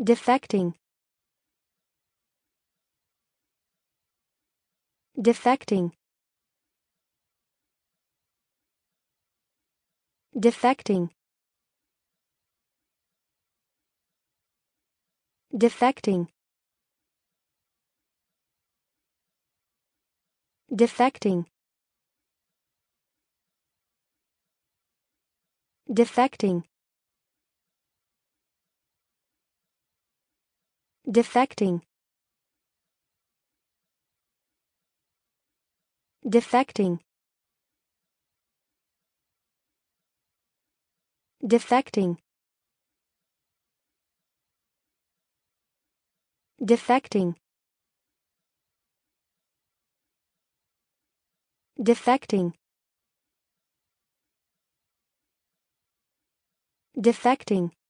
Defecting. Defecting. Defecting. Defecting. Defecting. Defecting. Defecting. Defecting. Defecting. Defecting. Defecting. Defecting.